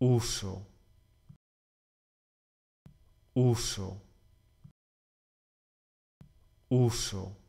uso, uso, uso.